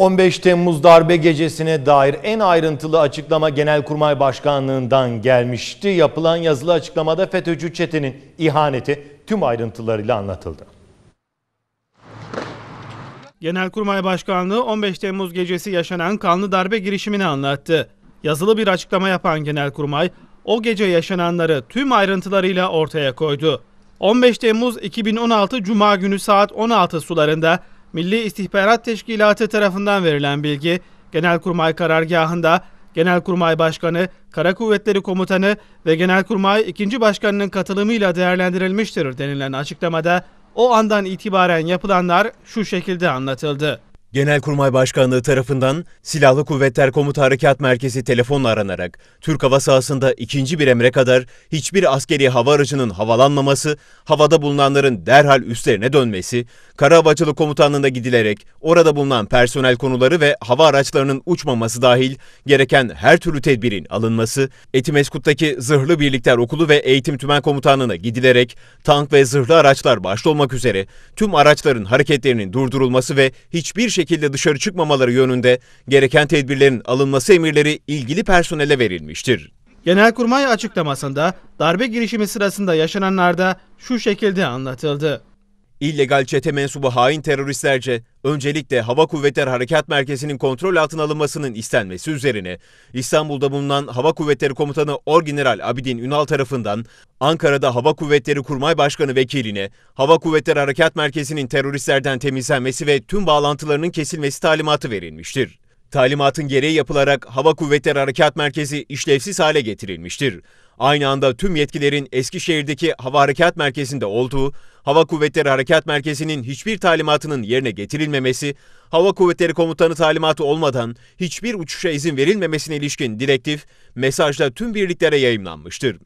15 Temmuz darbe gecesine dair en ayrıntılı açıklama Genelkurmay Başkanlığı'ndan gelmişti. Yapılan yazılı açıklamada FETÖ'cü çetenin ihaneti tüm ayrıntılarıyla anlatıldı. Genelkurmay Başkanlığı 15 Temmuz gecesi yaşanan kanlı darbe girişimini anlattı. Yazılı bir açıklama yapan Genelkurmay, o gece yaşananları tüm ayrıntılarıyla ortaya koydu. 15 Temmuz 2016 Cuma günü saat 16 sularında Milli İstihbarat Teşkilatı tarafından verilen bilgi, Genelkurmay karargahında Genelkurmay Başkanı, Kara Kuvvetleri Komutanı ve Genelkurmay 2. Başkanı'nın katılımıyla değerlendirilmiştir denilen açıklamada o andan itibaren yapılanlar şu şekilde anlatıldı. Genelkurmay Başkanlığı tarafından Silahlı Kuvvetler Komuta Harekat Merkezi telefonla aranarak Türk hava sahasında ikinci bir emre kadar hiçbir askeri hava aracının havalanmaması, havada bulunanların derhal üstlerine dönmesi, Kara Havacılık Komutanlığı'na gidilerek orada bulunan personel konuları ve hava araçlarının uçmaması dahil gereken her türlü tedbirin alınması, Etimeskut'taki Zırhlı Birlikler Okulu ve Eğitim Tümen Komutanlığı'na gidilerek tank ve zırhlı araçlar başta olmak üzere tüm araçların hareketlerinin durdurulması ve hiçbir şey şekilde dışarı çıkmamaları yönünde gereken tedbirlerin alınması emirleri ilgili personele verilmiştir. Genelkurmay açıklamasında darbe girişimi sırasında yaşananlarda şu şekilde anlatıldı. İllegal çete mensubu hain teröristlerce öncelikle Hava Kuvvetleri Harekat Merkezi'nin kontrol altına alınmasının istenmesi üzerine İstanbul'da bulunan Hava Kuvvetleri Komutanı Orgeneral Abidin Ünal tarafından Ankara'da Hava Kuvvetleri Kurmay Başkanı vekiline Hava Kuvvetleri Harekat Merkezi'nin teröristlerden temizlenmesi ve tüm bağlantılarının kesilmesi talimatı verilmiştir. Talimatın gereği yapılarak Hava Kuvvetleri Harekat Merkezi işlevsiz hale getirilmiştir. Aynı anda tüm yetkilerin Eskişehir'deki Hava Harekat Merkezi'nde olduğu Hava Kuvvetleri Harekat Merkezi'nin hiçbir talimatının yerine getirilmemesi, Hava Kuvvetleri Komutanı talimatı olmadan hiçbir uçuşa izin verilmemesine ilişkin direktif mesajla tüm birliklere yayımlanmıştır.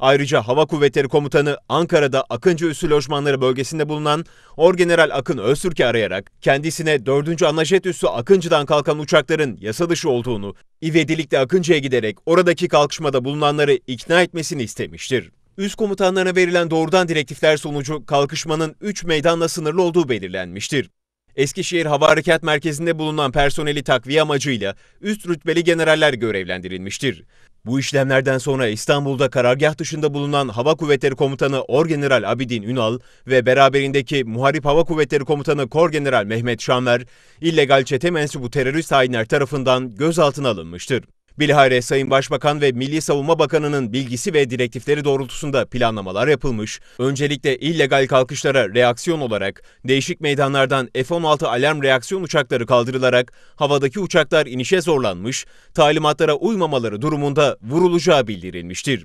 Ayrıca Hava Kuvvetleri Komutanı Ankara'da Akıncı Üssü Lojmanları bölgesinde bulunan Orgeneral Akın Öztürk'ü arayarak kendisine 4. Anlaşet Üssü Akıncı'dan kalkan uçakların yasa dışı olduğunu, ivedilikle Akıncı'ya giderek oradaki kalkışmada bulunanları ikna etmesini istemiştir üst komutanlarına verilen doğrudan direktifler sonucu kalkışmanın 3 meydanla sınırlı olduğu belirlenmiştir. Eskişehir Hava Harekat Merkezi'nde bulunan personeli takviye amacıyla üst rütbeli generaller görevlendirilmiştir. Bu işlemlerden sonra İstanbul'da karargah dışında bulunan Hava Kuvvetleri Komutanı Orgeneral Abidin Ünal ve beraberindeki Muharip Hava Kuvvetleri Komutanı Korgeneral Mehmet Şanver, illegal çete mensubu terörist hainler tarafından gözaltına alınmıştır. Bilahare Sayın Başbakan ve Milli Savunma Bakanı'nın bilgisi ve direktifleri doğrultusunda planlamalar yapılmış, öncelikle illegal kalkışlara reaksiyon olarak değişik meydanlardan F-16 alarm reaksiyon uçakları kaldırılarak havadaki uçaklar inişe zorlanmış, talimatlara uymamaları durumunda vurulacağı bildirilmiştir.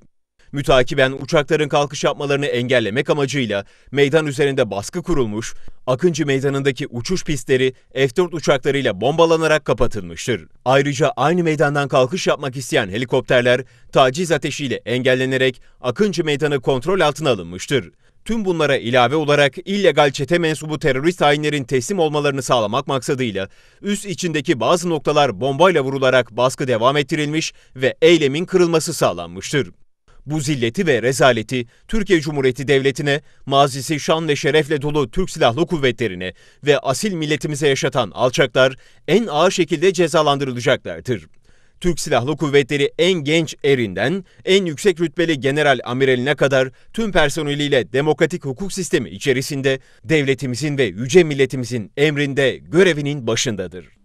Mütakiben uçakların kalkış yapmalarını engellemek amacıyla meydan üzerinde baskı kurulmuş, Akıncı Meydanı'ndaki uçuş pistleri F-4 uçaklarıyla bombalanarak kapatılmıştır. Ayrıca aynı meydandan kalkış yapmak isteyen helikopterler taciz ateşiyle engellenerek Akıncı Meydanı kontrol altına alınmıştır. Tüm bunlara ilave olarak illegal çete mensubu terörist hainlerin teslim olmalarını sağlamak maksadıyla üst içindeki bazı noktalar bombayla vurularak baskı devam ettirilmiş ve eylemin kırılması sağlanmıştır. Bu zilleti ve rezaleti Türkiye Cumhuriyeti Devleti'ne, mazisi şan ve şerefle dolu Türk Silahlı Kuvvetleri'ne ve asil milletimize yaşatan alçaklar en ağır şekilde cezalandırılacaklardır. Türk Silahlı Kuvvetleri en genç erinden en yüksek rütbeli general amiraline kadar tüm personeliyle demokratik hukuk sistemi içerisinde devletimizin ve yüce milletimizin emrinde görevinin başındadır.